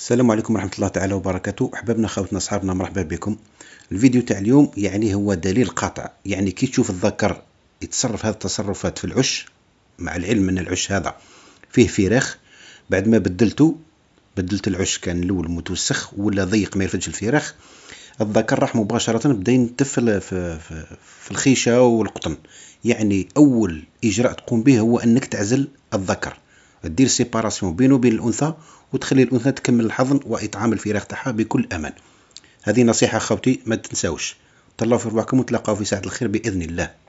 السلام عليكم ورحمة الله تعالى وبركاته أحبابنا خوتنا أصحابنا مرحبا بكم الفيديو تاع اليوم يعني هو دليل قاطع يعني كي تشوف الذكر يتصرف هذه التصرفات في العش مع العلم أن العش هذا فيه فراخ بعد ما بدلته بدلت العش كان الأول متوسخ ولا ضيق ما يرفدش الفراخ الذكر راح مباشرة بدا ينتف في, في, في الخيشة والقطن يعني أول إجراء تقوم به هو أنك تعزل الذكر دير سيباراسيون بينه وبين الانثى وتخلي الانثى تكمل الحضن واطعام الفراخ تاعها بكل امان هذه نصيحه خاوتي ما تنساوش طلعوا في رواحكم وتلاقاو في ساعه الخير باذن الله